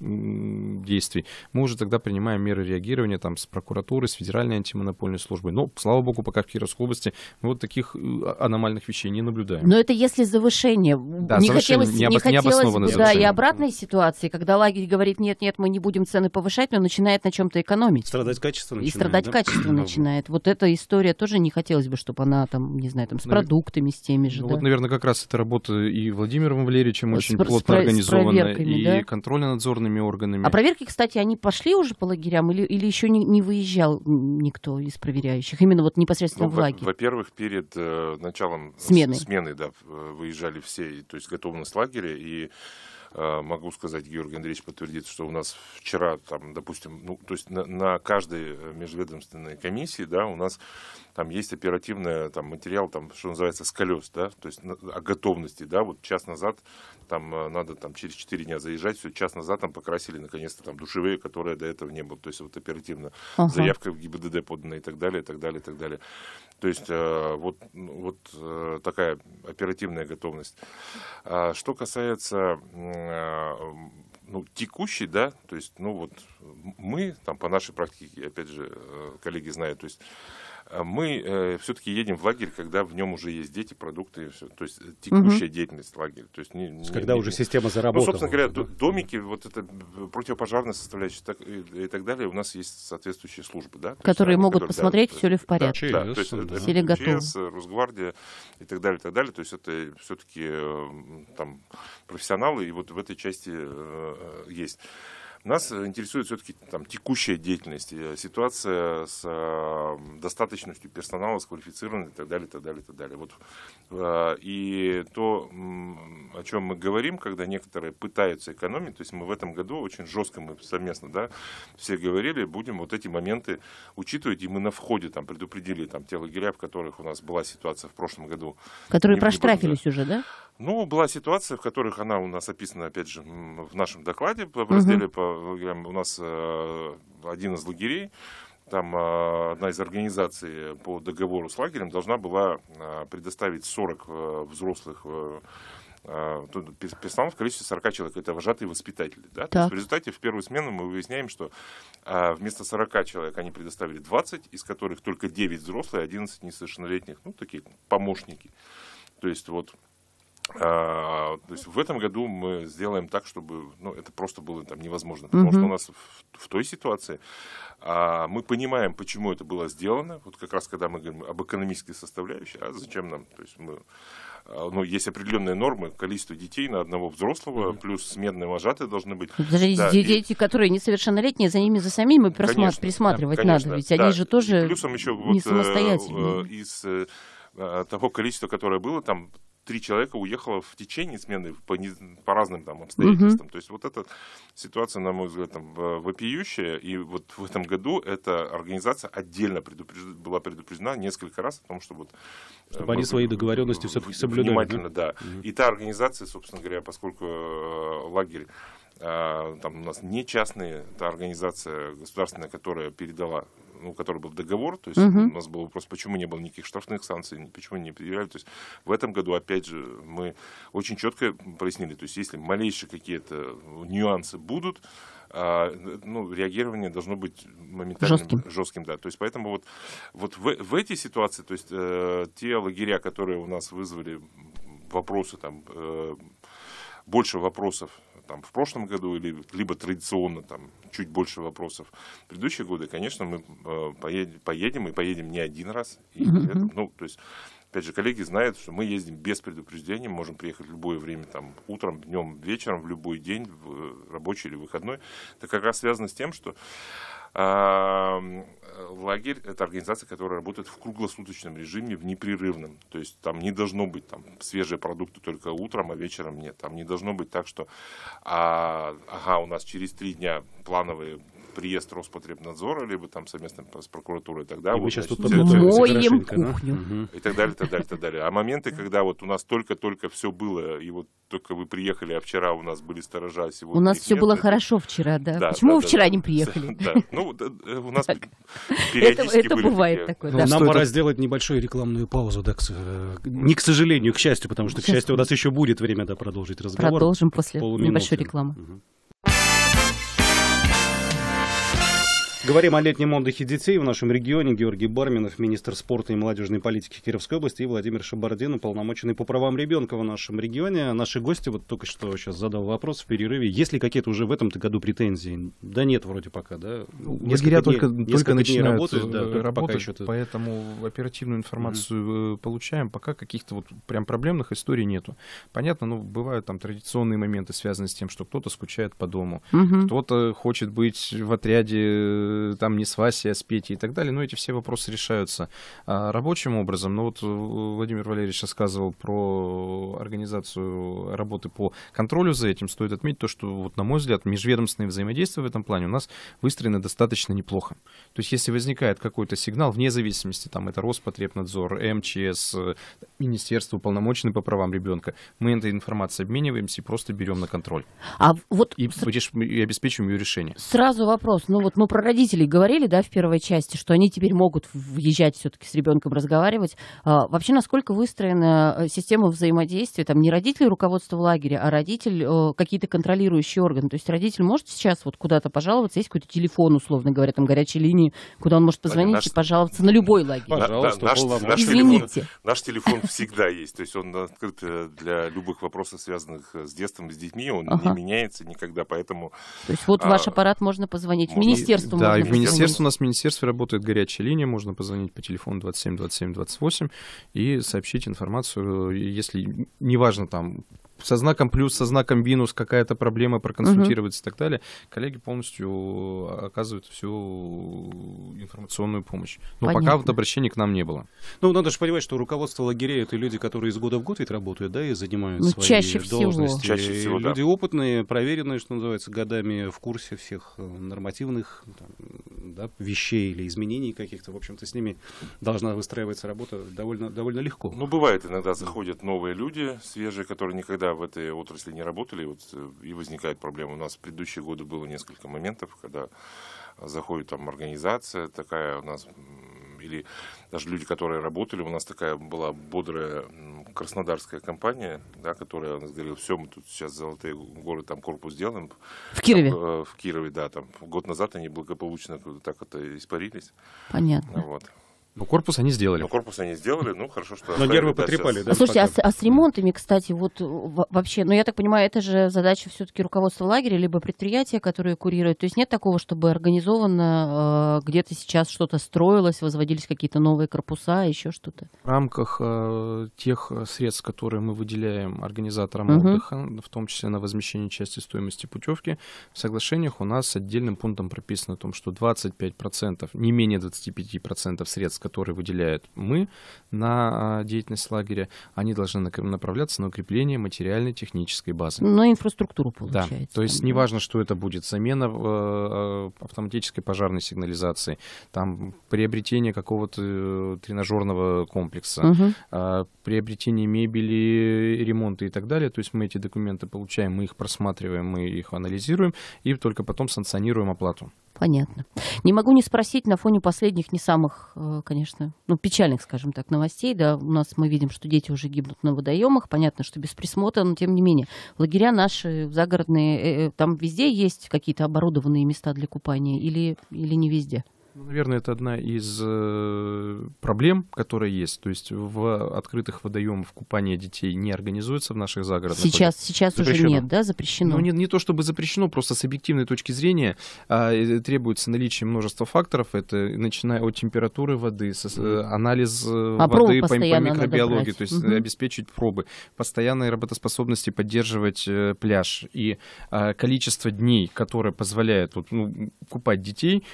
действий, мы уже тогда принимаем меры реагирования там с прокуратурой, с Федеральной антимонопольной службой. Но, слава богу, пока в Кировской области мы вот таких э, а, аномальных вещей не наблюдаем. Но это если завышение. Да, не завышение, хотелось, не, не хотелось бы, да, и обратной ситуации, когда лагерь говорит, нет-нет, мы не будем цены повышать, но начинает на чем-то экономить. Страдать качество начинает. И страдать да? качество ну начинает. Вот эта история тоже не хотелось бы, чтобы она там, не знаю, там с Навер... Ну, продуктами, с теми же. Ну, да? Вот, наверное, как раз эта работа и Владимиром Валерьевичем с очень с плотно с организована, и да? контрольно-надзорная правоохранительными органами. А проверки, кстати, они пошли уже по лагерям или, или еще не, не выезжал никто из проверяющих? Именно вот непосредственно ну, в лагерь. Во-первых, перед э, началом смены. смены да, выезжали все, то есть готовность лагеря. И э, могу сказать, Георгий Андреевич подтвердит, что у нас вчера, там, допустим, ну, то есть на, на каждой межведомственной комиссии, да, у нас там есть оперативный там, материал, там, что называется, с колес, да, то есть о готовности, да, вот час назад там э, надо там через 4 дня заезжать, все, час назад там покрасили наконец-то там душевые, которые до этого не было, то есть вот оперативно uh-huh. заявка в ГИБДД подана и так далее, и так далее, и так далее. То есть э, вот, ну, вот э, такая оперативная готовность. А что касается ну, текущий, да, то есть, ну, вот мы, там, по нашей практике, опять же, коллеги знают, то есть, а мы э, все-таки едем в лагерь, когда в нем уже есть дети, продукты, все. То есть э, текущая угу. деятельность лагеря. То есть, не, не, когда не, уже не... система ну, заработала. Ну, собственно говоря, да? домики, вот это э, противопожарная составляющая так, и, и так далее, у нас есть соответствующие службы. Да? Которые есть, могут которые, посмотреть, да, все ли в порядке. Да, да, то есть да. Это, или готовы. ЧС, Росгвардия и так далее, и так далее. То есть это все-таки э, там профессионалы, и вот в этой части э, есть. Нас э, интересует все-таки там, текущая деятельность, э, ситуация с э, достаточностью персонала, с и так далее, и так далее, и так далее. Вот, э, и то, о чем мы говорим, когда некоторые пытаются экономить, то есть мы в этом году очень жестко, мы совместно, да, все говорили, будем вот эти моменты учитывать, и мы на входе там предупредили там те лагеря, в которых у нас была ситуация в прошлом году. Которые проштрафились будем, да? уже, да? Ну, была ситуация, в которых она у нас описана, опять же, в нашем докладе в разделе по лагерям. У нас э, один из лагерей, там э, одна из организаций по договору с лагерем должна была э, предоставить 40 взрослых персонал в количестве 40 человек. Это вожатые воспитатели. Да? То есть в результате в первую смену мы выясняем, что вместо 40 человек они предоставили 20, из которых только 9 взрослых, 11 несовершеннолетних, ну, такие помощники. То есть вот а, то есть в этом году мы сделаем так, чтобы ну, это просто было там невозможно, потому mm-hmm. что у нас в, в той ситуации а, мы понимаем, почему это было сделано. Вот как раз когда мы говорим об экономической составляющей, а зачем нам? То есть мы а, ну, есть определенные нормы, количество детей на одного взрослого, mm-hmm. плюс сменные вожатые должны быть. Даже да, дети, которые несовершеннолетние, за ними за самими присма... конечно, присматривать да, конечно, надо, ведь да. они же тоже плюсом еще не вот, э, самостоятельные. Э, из э, а, того количества, которое было, там три человека уехало в течение смены по, не, по разным там обстоятельствам. Угу. То есть вот эта ситуация, на мой взгляд, там, э, вопиющая. И вот в этом году эта организация отдельно предупреж... была предупреждена несколько раз о том, что вот... Э, Чтобы они свои договоренности все-таки соблюдали. Внимательно, да. Угу. И та организация, собственно говоря, поскольку э, лагерь там у нас не частные та организация государственная, которая передала у которой был договор, то есть угу. у нас был вопрос, почему не было никаких штрафных санкций, почему не предъявляли. То есть в этом году, опять же, мы очень четко прояснили, то есть если малейшие какие-то нюансы будут, а, ну, реагирование должно быть моментально жестким. жестким, да. То есть поэтому вот, вот в, в эти ситуации, то есть э, те лагеря, которые у нас вызвали вопросы там э, больше вопросов, там, в прошлом году, или, либо традиционно там, чуть больше вопросов. В предыдущие годы, конечно, мы э, поедем, поедем и поедем не один раз. И mm ну, то есть, опять же, коллеги знают, что мы ездим без предупреждения, можем приехать в любое время, там, утром, днем, вечером, в любой день, в э, рабочий или выходной. Это как раз связано с тем, что лагерь – это организация, которая работает в круглосуточном режиме, в непрерывном. То есть там не должно быть там, свежие продукты только утром, а вечером нет. Там не должно быть так, что а, ага, у нас через три дня плановые приезд Роспотребнадзора, либо там совместно с прокуратурой тогда так И вот, сейчас значит, тут это, моем кухню. И так далее, так далее, так далее. А моменты, когда вот у нас только-только все было, и вот только вы приехали, а вчера у нас были сторожа, а сегодня У нас все нет, было это... хорошо вчера, да. да Почему да, вы вчера да, не приехали? Да. Ну, да, э, э, у нас так. периодически это, это были бывает такие... такое, ну, да. Нам пора это... сделать небольшую рекламную паузу, да, к... Э, не к сожалению, а к счастью, потому что, к счастью, у нас еще будет время да, продолжить разговор. Продолжим после небольшой рекламы. Угу. Говорим о летнем отдыхе детей в нашем регионе. Георгий Барминов, министр спорта и молодежной политики Кировской области, и Владимир Шабардин, уполномоченный по правам ребенка в нашем регионе. Наши гости, вот только что сейчас задал вопрос в перерыве, есть ли какие-то уже в этом году претензии? Да нет, вроде пока, да? Ну, Лагеря только, только начинают работают, да, э, работать, пока еще -то... поэтому оперативную информацию mm-hmm. получаем. Пока каких-то вот прям проблемных историй нету. Понятно, Но ну, бывают там традиционные моменты, связанные с тем, что кто-то скучает по дому, mm-hmm. кто-то хочет быть в отряде э, Э, там не с Васей, а с Петей и так далее. Но эти все вопросы решаются а, рабочим образом. Но вот э, Владимир Валерьевич рассказывал про организацию работы по контролю за этим. Стоит отметить то, что, вот, на мой взгляд, межведомственные взаимодействия в этом плане у нас выстроены достаточно неплохо. То есть если возникает какой-то сигнал, вне зависимости, там это Роспотребнадзор, МЧС, Министерство уполномоченное по правам ребенка, мы этой информацией обмениваемся и просто берем на контроль. А вот... И, с... и обеспечиваем ее решение. Сразу вопрос. Ну вот мы про родителей родители говорили, да, в первой части, что они теперь могут въезжать все-таки с ребенком, разговаривать. А, вообще, насколько выстроена э, система взаимодействия, там не родители руководства лагеря, а родитель, э, какие-то контролирующие органы. То есть родитель может сейчас вот куда-то пожаловаться, есть какой-то телефон, условно говоря, там горячей линии, куда он может позвонить наш... и пожаловаться на любой лагерь. Пожалуйста, да, наш, наш, Извините. Телефон, наш телефон всегда есть, то есть он открыт э, для любых вопросов, связанных с детством с детьми, он ага. не меняется никогда, поэтому... То есть вот а, ваш аппарат можно позвонить, в министерство да, и в министерстве, у нас в министерстве работает горячая линия, можно позвонить по телефону 27 27 28 и сообщить информацию, если, неважно, там, со знаком плюс, со знаком минус какая-то проблема, проконсультироваться угу. и так далее, коллеги полностью э, оказывают всю информационную помощь. Но Понятно. пока вот обращений к нам не было. Ну, надо же понимать, что руководство лагерей — это люди, которые из года в год ведь работают, да, и занимают ну, свои чаще должности. Всего. Чаще всего, да. Люди опытные, проверенные, что называется, годами в курсе всех э, нормативных там, да, вещей или изменений каких-то, в общем-то, с ними должна выстраиваться работа довольно, довольно легко. Ну, бывает, иногда заходят новые люди, свежие, которые никогда в этой отрасли не работали, вот, э, и возникает проблема. У нас в предыдущие годы было несколько моментов, когда заходит там организация такая у нас или даже люди, которые работали, у нас такая была бодрая краснодарская компания, да, которая у нас говорила, все, мы тут сейчас золотые горы, там корпус сделаем В Кирове? Там, э, в Кирове, да, там год назад они благополучно так это испарились. Понятно. Вот. Ну, корпус они сделали. Ну, корпус они сделали, ну, хорошо, что... Но нервы потрепали, да? Слушайте, а, а с, ремонтами, кстати, вот э, вообще, ну, я так понимаю, это же задача все-таки руководства лагеря, либо предприятия, которые курируют. То есть нет такого, чтобы организованно э, где-то сейчас что-то строилось, возводились какие-то новые корпуса, еще что-то? В рамках э, тех средств, которые мы выделяем организаторам отдыха, в том числе на возмещение части стоимости путевки, в соглашениях у нас отдельным пунктом прописано о том, что 25%, не менее 25% средств, которые выделяют мы на а, деятельность лагеря, они должны направляться на укрепление материальной технической базы. Ну, на инфраструктуру, получается. Да, то есть неважно, что это будет, замена э, а, автоматической пожарной сигнализации, там приобретение какого-то э, тренажерного комплекса, угу. приобретение мебели, ремонта и так далее. То есть мы эти документы получаем, мы их просматриваем, мы их анализируем и только потом санкционируем оплату. Понятно. Не могу не спросить на фоне последних не самых, э, конечно, ну, печальных, скажем так, новостей. Да, у нас мы видим, что дети уже гибнут на водоемах. Понятно, что без присмотра, но тем не менее. Лагеря наши загородные, э, э, там везде есть какие-то оборудованные места для купания или, или не везде? Ну, наверное, это одна из э, проблем, которая есть. То есть в открытых водоемах купание детей не организуется в наших загородных. Сейчас, сейчас уже нет, да, запрещено? Ну, не, не то чтобы запрещено, просто с объективной точки зрения а, э, требуется наличие множества факторов. Это начиная от температуры воды, с, э, анализ а воды по, по микробиологии, то есть угу. обеспечить пробы, постоянной работоспособности поддерживать пляж и а, количество дней, которое позволяет вот, ну, купать детей,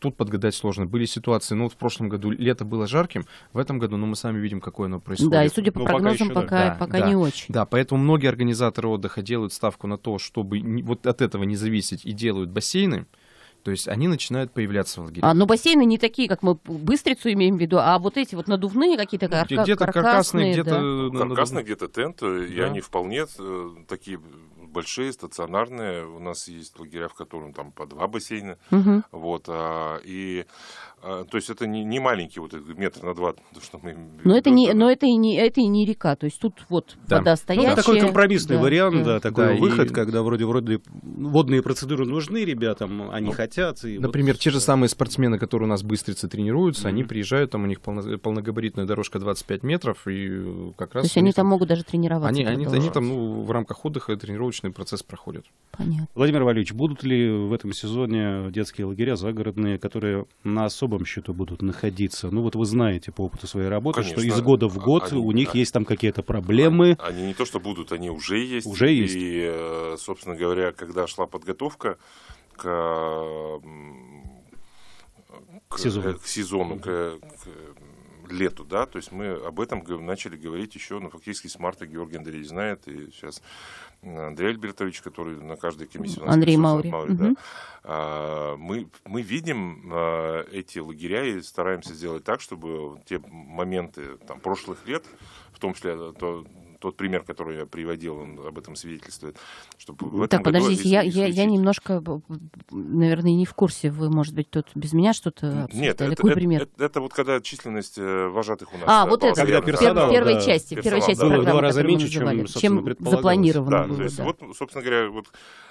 тут подгадать опять сложно. Были ситуации, ну, в прошлом году лето было жарким, в этом году, ну, мы сами видим, какое оно происходит. Да, и судя по ну, прогнозам, пока, пока, да, пока да, не да, очень. Да, поэтому многие организаторы отдыха делают ставку на то, чтобы не, вот от этого не зависеть, и делают бассейны. То есть они начинают появляться в лагере. А, но ну, бассейны не такие, как мы быстрицу имеем в виду, а вот эти вот надувные какие-то ну, карка- где-то каркасные. Где-то да. Каркасные, где-то тент, да. и они вполне э, такие большие, стационарные. У нас есть лагеря, в котором там по два бассейна. Угу. Вот, а, и а, то есть это не, не маленький вот метр на два, то, что мы... Но это, не, но это, и не, это и не река, то есть тут вот да. вода ну, стоящая. Ну, такой компромиссный да, вариант, да, да такой да, выход, и... когда вроде-вроде водные процедуры нужны ребятам, они ну, хотят. И например, вот... те же самые спортсмены, которые у нас быстрицы тренируются, mm-hmm. они приезжают, там у них полно, полногабаритная дорожка 25 метров, и как раз... То есть они там могут даже тренироваться? Они, они, они там ну, в рамках отдыха тренировочный процесс проходит. Понятно. Владимир Валерьевич, будут ли в этом сезоне детские лагеря загородные, которые на особо особом счету будут находиться? Ну вот вы знаете по опыту своей работы, Конечно, что из года в а, год они, у них да. есть там какие-то проблемы. Они, а, они не то что будут, они уже есть. Уже есть. И, э, собственно говоря, когда шла подготовка к, к сезону, к, сезону к, к лету, да, то есть мы об этом начали говорить еще, ну, фактически с марта Георгий Андреевич знает, и сейчас Э, Андрей Альбертович, который на каждой комиссии у нас Андрей Маури. Маури угу. да. А, мы, мы видим э, эти лагеря и стараемся сделать так, чтобы те моменты там, прошлых лет, в том числе то, тот пример, который я приводил, он об этом свидетельствует. Что в этом так, подождите, я, я, я немножко, наверное, не в курсе. Вы, может быть, тут без меня что-то Нет, это, Какой это, пример? Это, это, вот когда численность э, вожатых у нас. А, э, вот это. Когда персонал, первой да, части, персонал, первой части да. программы, два раза меньше, чем, чем запланировано да, было. То есть, да. вот, собственно говоря, вот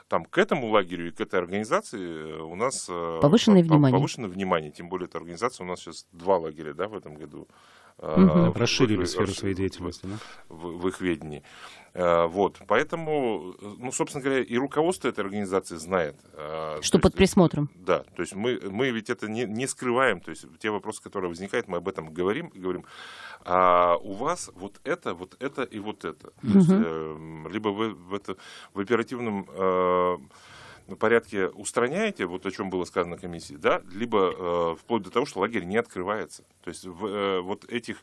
там к этому лагерю и к этой организации э, у нас повышенное, по, внимание. повышенное внимание. Тем более эта организация у нас сейчас два лагеря да, в этом году Угу. Расширили в, сферу своей деятельности, в, да? в, в их ведении. Э, вот, поэтому, э, ну, собственно говоря, и руководство этой организации знает. Что под есть, присмотром. Да, то есть мы, мы ведь это не, не скрываем, то есть те вопросы, которые возникают, мы об этом говорим, говорим, а у вас вот это, вот это и вот это. Угу. есть, эм, либо вы в, это, в оперативном порядке устраняете, вот о чем было сказано комиссии, да, либо э, вплоть до того, что лагерь не открывается. То есть в, э, вот этих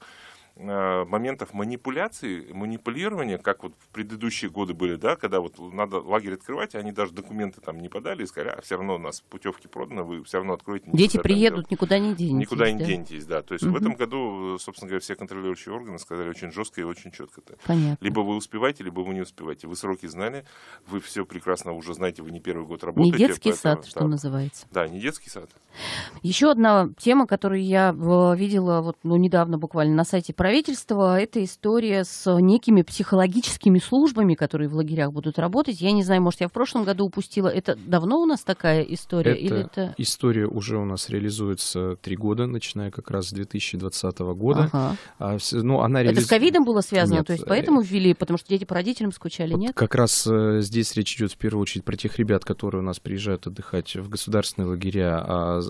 Э, моментов манипуляции, манипулирования, как вот в предыдущие годы были, да, когда вот надо лагерь открывать, они даже документы там не подали и сказали, а все равно у нас путевки проданы, вы все равно откроете. Дети приедут, там, никуда не денетесь. Никуда не да? денетесь, да. То есть угу. в этом году, собственно говоря, все контролирующие органы сказали очень жестко и очень четко. -то. Понятно. Либо вы успеваете, либо вы не успеваете. Вы сроки знали, вы все прекрасно уже знаете, вы не первый год работаете. Не детский поэтому, сад, да, что называется. Да, не детский сад. Еще одна тема, которую я э, видела вот ну, недавно буквально на сайте правительства, это история с некими психологическими службами, которые в лагерях будут работать. Я не знаю, может, я в прошлом году упустила. Это давно у нас такая история? Это или это... История уже у нас реализуется три года, начиная как раз с 2020 года. Ага. А, ну, она реализ... Это с ковидом было связано? Нет. То есть поэтому ввели, потому что дети по родителям скучали, вот нет? Как раз э, здесь речь идет в первую очередь про тех ребят, которые у нас приезжают отдыхать в государственные лагеря а,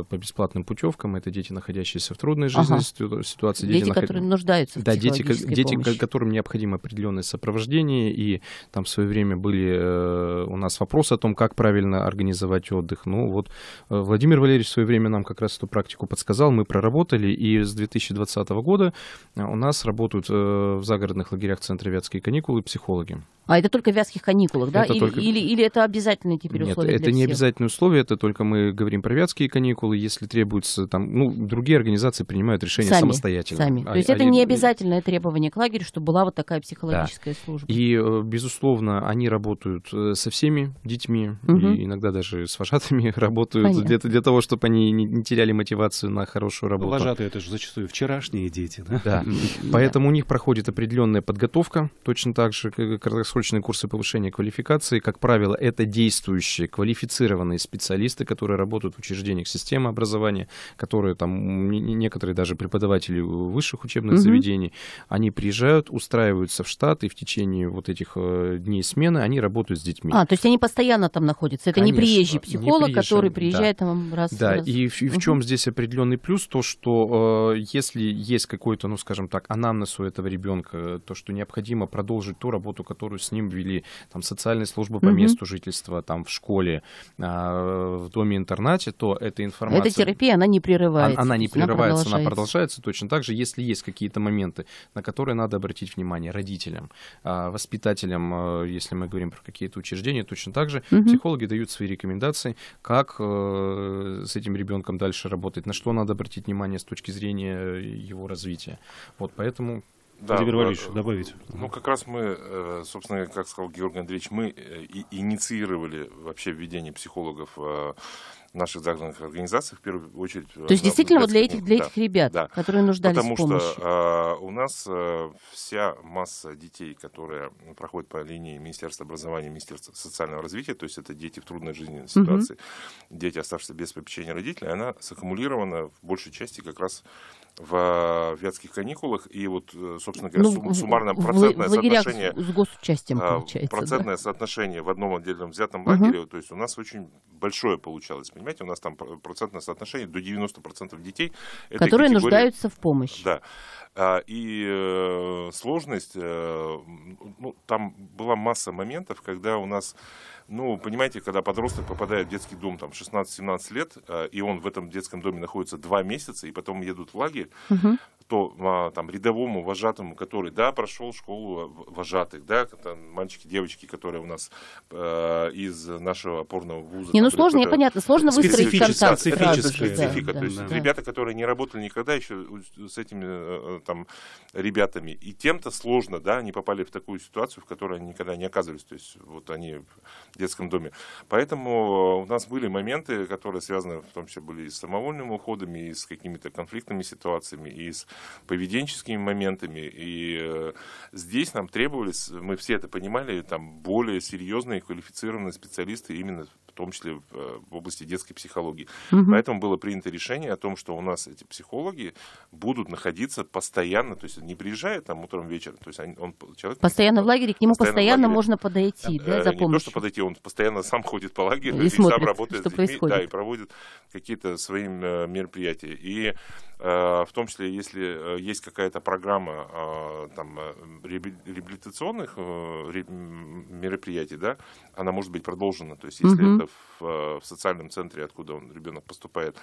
э, по бесплатным путевкам. Это дети, находящиеся в трудной жизненной ага. ситуации, дети, дети находящиеся которые нуждаются да, в дети, дети помощи. которым необходимо определенное сопровождение, и там в свое время были э, у нас вопросы о том, как правильно организовать отдых. Ну вот э, Владимир Валерьевич в свое время нам как раз эту практику подсказал, мы проработали, и с 2020 года э, у нас работают в загородных лагерях Центра «Вятские каникулы» психологи. А это только в вятских каникулах, да? Это или, только... или, или это обязательные теперь Нет, условия? Нет, это не обязательные условия, это только мы говорим про вятские каникулы, если требуется там, ну, другие организации принимают решение сами, самостоятельно. Сами. А, есть это не обязательное требование к лагерю, чтобы была вот такая психологическая да. служба. И, э, безусловно, они работают э, со всеми детьми, угу. и иногда даже с вожатыми работают для, для того, чтобы они не, не теряли мотивацию на хорошую работу. Вожатые это же зачастую вчерашние дети, да? Да. Поэтому у них проходит определенная подготовка, точно так же краткосрочные курсы повышения квалификации. Как правило, это действующие квалифицированные специалисты, которые работают в учреждениях системы образования, которые там некоторые даже преподаватели высших учебных учебных угу. заведений. Они приезжают, устраиваются в штат, и в течение вот этих э, дней смены они работают с детьми. А, то есть они постоянно там находятся. Это Конечно, не приезжий психолог, не который приезжает да. там раз да. раз. и, в, и в угу. чем здесь определенный плюс, то, что э, если есть какой-то, ну, скажем так, анамнез у этого ребенка, то, что необходимо продолжить ту работу, которую с ним вели там социальные службы по угу. месту жительства, там в школе, э, в доме-интернате, то эта информация... Эта терапия, она не прерывается. Она, она не прерывается, она продолжается. она продолжается точно так же. Если есть какие-то моменты, на которые надо обратить внимание родителям, а, воспитателям, а, если мы говорим про какие-то учреждения, точно так же угу. психологи дают свои рекомендации, как э, с этим ребенком дальше работать, на что надо обратить внимание с точки зрения его развития. Вот поэтому да, Владимир Валерьевич, э, добавить. Ну, как раз мы, э, собственно, как сказал Георгий Андреевич, мы инициировали вообще введение психологов а, в наших загнанных организациях, в первую очередь... То есть действительно вот для этих, для этих да, ребят, да. которые нуждались Потому в помощи. Потому что э, у нас э, вся масса детей, которые проходят по линии Министерства образования, Министерства социального развития, то есть это дети в трудной жизненной ситуации, угу. дети, оставшиеся без попечения родителей, она саккумулирована в большей части как раз в э, вятских каникулах. И вот, э, собственно говоря, ну, суммарное процентное в соотношение... С, с госучастием, а, получается. Процентное да? соотношение в одном отдельном взятом угу. то есть у нас очень большое получалось Понимаете, у нас там процентное соотношение до 90% детей. Которые нуждаются в помощи. Да. А, и э, сложность, э, ну, там была масса моментов, когда у нас, ну, понимаете, когда подросток попадает в детский дом, там, 16-17 лет, э, и он в этом детском доме находится два месяца, и потом едут в лагерь, угу кто а, там рядовому вожатому, который, да, прошел школу а, вожатых, да, там, мальчики, девочки, которые у нас э, из нашего опорного вуза. Не, ну сложно, я понятно, сложно выстроить контакт. Специфическая специфика, да, то есть да. ребята, которые не работали никогда еще с этими э, э, там ребятами, и тем-то сложно, да, они попали в такую ситуацию, в которой они никогда не оказывались, то есть вот они в детском доме. Поэтому э, у нас были моменты, которые связаны в том числе были и с самовольными уходами, и с какими-то конфликтными ситуациями, и с поведенческими моментами. И э, здесь нам требовались, мы все это понимали, там более серьезные квалифицированные специалисты именно том числе в, э, в области детской психологии. Угу. Поэтому было принято решение о том, что у нас эти психологи будут находиться постоянно, то есть не приезжая там утром, вечером, то есть он, он человек... Постоянно в лагере, к нему постоянно, постоянно можно подойти, да, э, за э, Не то, что подойти, он постоянно сам ходит по лагерю и, и смотрит, сам работает что с детьми, да, и проводит какие-то свои мероприятия. И в том числе, если есть какая-то программа там, реабилитационных мероприятий, да, она может быть продолжена. То есть, если угу. это в, э, в социальном центре, откуда он, ребенок поступает,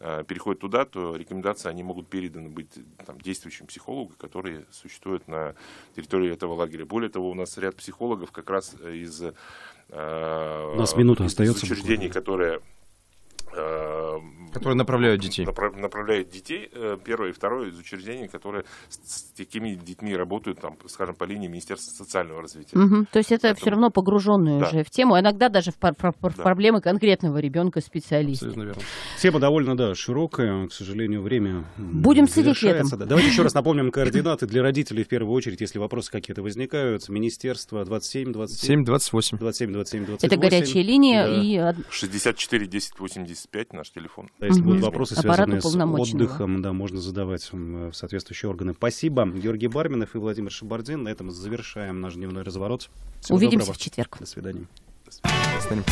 э, переходит туда, то рекомендации они могут переданы быть там, действующим психологам, которые существуют на территории этого лагеря. Более того, у нас ряд психологов как раз из, э, у нас минута из, остается из учреждений, буквально. которые Которые направляют детей. Направ, направляют детей, э, первое и второе из учреждений, которые с, с такими детьми работают, там, скажем, по линии Министерства социального развития. Угу. То есть это Поэтому... все равно погруженные да. уже в тему, иногда даже в, пар- пар- да. проблемы конкретного ребенка специалиста. Тема довольно, да, широкая, к сожалению, время Будем следить этикетом. Да. Давайте еще раз напомним координаты для родителей в первую очередь, если вопросы какие-то возникают. Министерство 27, 27, 28. 27, 27, 28. Это горячие линии. Да. И... 64 10 85 наш телефон. Да, если угу. будут вопросы, связанные с отдыхом, да, можно задавать э, в соответствующие органы. Спасибо. Георгий Барминов и Владимир Шабардин. На этом завершаем наш дневной разворот. Всего Увидимся доброго. в четверг. До свидания. До свидания.